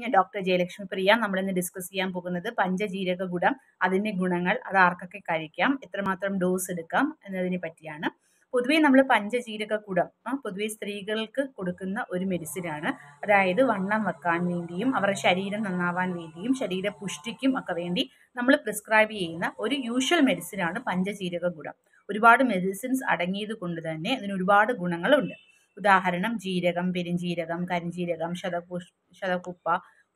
ഞാൻ ഡോക്ടർ ജയലക്ഷ്മി പ്രിയ നമ്മൾ ഇന്ന് ഡിസ്കസ് ചെയ്യാൻ പോകുന്നത് പഞ്ചജീരക ഗുണം അതിൻ്റെ ഗുണങ്ങൾ അത് ആർക്കൊക്കെ കഴിക്കാം എത്രമാത്രം ഡോസ് എടുക്കാം എന്നതിനെ പറ്റിയാണ് പൊതുവെ നമ്മൾ പഞ്ചജീരക കുടം പൊതുവെ സ്ത്രീകൾക്ക് കൊടുക്കുന്ന ഒരു മെഡിസിനാണ് അതായത് വണ്ണം വെക്കാൻ വേണ്ടിയും അവരുടെ ശരീരം നന്നാവാൻ വേണ്ടിയും ശരീര പുഷ്ടിക്കും ഒക്കെ വേണ്ടി നമ്മൾ പ്രിസ്ക്രൈബ് ചെയ്യുന്ന ഒരു യൂഷ്വൽ മെഡിസിനാണ് പഞ്ചജീരക ഗുണം ഒരുപാട് മെഡിസിൻസ് അടങ്ങിയത് കൊണ്ട് തന്നെ അതിന് ഒരുപാട് ഗുണങ്ങളുണ്ട് ഉദാഹരണം ജീരകം പെരുംജീരകം കരിഞ്ജീരകം ശതകുഷ് ശതകുപ്പ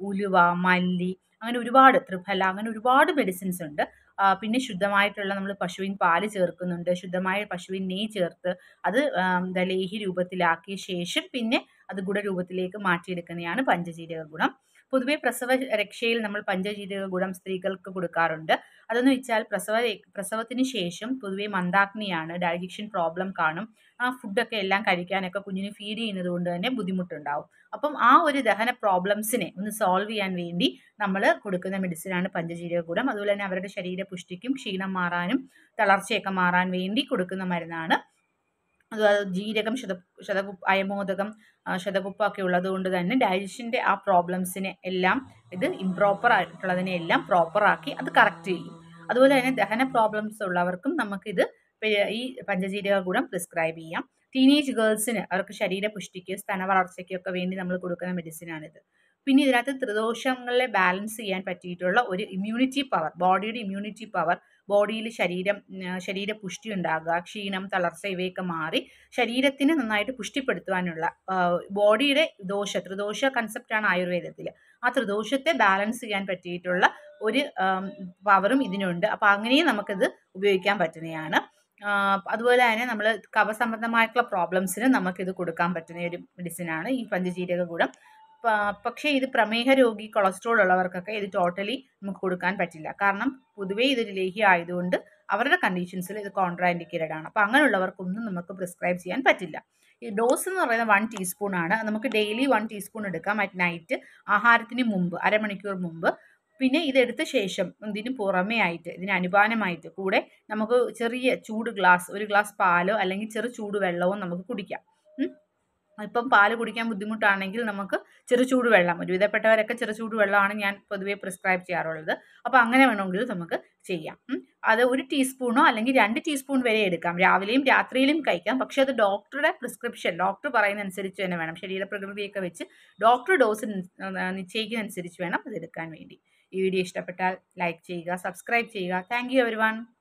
ഉലുവ മല്ലി അങ്ങനെ ഒരുപാട് ത്രിഫല അങ്ങനെ ഒരുപാട് മെഡിസിൻസ് ഉണ്ട് പിന്നെ ശുദ്ധമായിട്ടുള്ള നമ്മൾ പശുവിൻ പാല് ചേർക്കുന്നുണ്ട് ശുദ്ധമായ പശുവിൻ നെയ് ചേർത്ത് അത് ലേഹി രൂപത്തിലാക്കിയ ശേഷം പിന്നെ അത് ഗുണരൂപത്തിലേക്ക് മാറ്റിയെടുക്കുന്നതാണ് പഞ്ചജീരക ഗുണം പൊതുവേ പ്രസവ രക്ഷയിൽ നമ്മൾ പഞ്ചജീതക ഗുണം സ്ത്രീകൾക്ക് കൊടുക്കാറുണ്ട് അതെന്ന് വെച്ചാൽ പ്രസവ പ്രസവത്തിന് ശേഷം പൊതുവേ മന്ദാഗ്നിയാണ് ഡൈജക്ഷൻ പ്രോബ്ലം കാണും ആ ഫുഡൊക്കെ എല്ലാം കഴിക്കാനൊക്കെ കുഞ്ഞിന് ഫീഡ് ചെയ്യുന്നത് കൊണ്ട് തന്നെ ബുദ്ധിമുട്ടുണ്ടാവും അപ്പം ആ ഒരു ദഹന പ്രോബ്ലംസിനെ ഒന്ന് സോൾവ് ചെയ്യാൻ വേണ്ടി നമ്മൾ കൊടുക്കുന്ന മെഡിസിനാണ് പഞ്ചജീരക ഗുണം അതുപോലെ തന്നെ അവരുടെ ശരീര പുഷ്ടിക്കും ക്ഷീണം മാറാനും തളർച്ചയൊക്കെ മാറാൻ വേണ്ടി കൊടുക്കുന്ന മരുന്നാണ് ജീരകം ശത ശതകുപ്പ് അയമോദകം ശതകുപ്പൊക്കെ ഉള്ളത് കൊണ്ട് തന്നെ ഡയജഷൻ്റെ ആ പ്രോബ്ലംസിനെ എല്ലാം ഇത് ഇംപ്രോപ്പർ ആയിട്ടുള്ളതിനെ എല്ലാം പ്രോപ്പറാക്കി അത് കറക്റ്റ് ചെയ്യും അതുപോലെ തന്നെ ദഹന പ്രോബ്ലംസ് ഉള്ളവർക്കും നമുക്കിത് ഈ പഞ്ചജീരക ഗുണം പ്രിസ്ക്രൈബ് ചെയ്യാം ടീനേജ് ഗേൾസിന് അവർക്ക് ശരീര പുഷ്ടിക്ക് സ്ഥന വളർച്ചയ്ക്കൊക്കെ വേണ്ടി നമ്മൾ കൊടുക്കുന്ന മെഡിസിനാണിത് പിന്നെ ഇതിനകത്ത് ത്രിദോഷങ്ങളെ ബാലൻസ് ചെയ്യാൻ പറ്റിയിട്ടുള്ള ഒരു ഇമ്മ്യൂണിറ്റി പവർ ബോഡിയുടെ ഇമ്മ്യൂണിറ്റി പവർ ബോഡിയിൽ ശരീരം ശരീര പുഷ്ടി ഉണ്ടാകുക ക്ഷീണം തളർച്ച ഇവയൊക്കെ മാറി ശരീരത്തിന് നന്നായിട്ട് പുഷ്ടിപ്പെടുത്തുവാനുള്ള ബോഡിയുടെ ദോഷ ത്രിദോഷ കൺസെപ്റ്റാണ് ആയുർവേദത്തിൽ ആ ത്രിദോഷത്തെ ബാലൻസ് ചെയ്യാൻ പറ്റിയിട്ടുള്ള ഒരു പവറും ഇതിനുണ്ട് അപ്പോൾ അങ്ങനെയും നമുക്കിത് ഉപയോഗിക്കാൻ പറ്റുന്നതാണ് അതുപോലെ തന്നെ നമ്മൾ കവസംബന്ധമായിട്ടുള്ള പ്രോബ്ലംസിന് നമുക്കിത് കൊടുക്കാൻ പറ്റുന്ന ഒരു മെഡിസിനാണ് ഈ പഞ്ചജീരക കൂടം പക്ഷേ ഇത് പ്രമേഹ രോഗി കൊളസ്ട്രോൾ ഉള്ളവർക്കൊക്കെ ഇത് ടോട്ടലി നമുക്ക് കൊടുക്കാൻ പറ്റില്ല കാരണം പൊതുവേ ഇതൊരു ലേഹി ആയതുകൊണ്ട് അവരുടെ കണ്ടീഷൻസിൽ ഇത് കോൺട്രാൻഡിക്കേറ്റഡ് ആണ് അപ്പോൾ അങ്ങനെയുള്ളവർക്കൊന്നും നമുക്ക് പ്രിസ്ക്രൈബ് ചെയ്യാൻ പറ്റില്ല ഈ ഡോസ് എന്ന് പറയുന്നത് വൺ ടീസ്പൂൺ ആണ് നമുക്ക് ഡെയിലി വൺ ടീസ്പൂൺ എടുക്കാം അറ്റ് നൈറ്റ് ആഹാരത്തിന് മുമ്പ് അരമണിക്കൂർ മുമ്പ് പിന്നെ ഇതെടുത്ത ശേഷം ഇതിന് പുറമേ ആയിട്ട് ഇതിന് അനുപാനമായിട്ട് കൂടെ നമുക്ക് ചെറിയ ചൂട് ഗ്ലാസ് ഒരു ഗ്ലാസ് പാലോ അല്ലെങ്കിൽ ചെറു ചൂട് വെള്ളമോ നമുക്ക് കുടിക്കാം ഇപ്പം പാല് കുടിക്കാൻ ബുദ്ധിമുട്ടാണെങ്കിൽ നമുക്ക് ചെറുചൂട് വെള്ളം ഒരുവിധപ്പെട്ടവരൊക്കെ ചെറു ചെറുചൂട് വെള്ളമാണ് ഞാൻ പൊതുവേ പ്രിസ്ക്രൈബ് ചെയ്യാറുള്ളത് അപ്പോൾ അങ്ങനെ വേണമെങ്കിൽ നമുക്ക് ചെയ്യാം അത് ഒരു ടീസ്പൂണോ അല്ലെങ്കിൽ രണ്ട് ടീസ്പൂൺ വരെ എടുക്കാം രാവിലെയും രാത്രിയിലും കഴിക്കാം പക്ഷെ അത് ഡോക്ടറുടെ പ്രിസ്ക്രിപ്ഷൻ ഡോക്ടർ പറയുന്ന അനുസരിച്ച് തന്നെ വേണം ശരീരപ്രകൃതിയൊക്കെ വെച്ച് ഡോക്ടർ ഡോസ് നിശ്ചയിക്കുന്നതനുസരിച്ച് വേണം അത് എടുക്കാൻ വേണ്ടി ഈ വീഡിയോ ഇഷ്ടപ്പെട്ടാൽ ലൈക്ക് ചെയ്യുക സബ്സ്ക്രൈബ് ചെയ്യുക താങ്ക് യു എവരി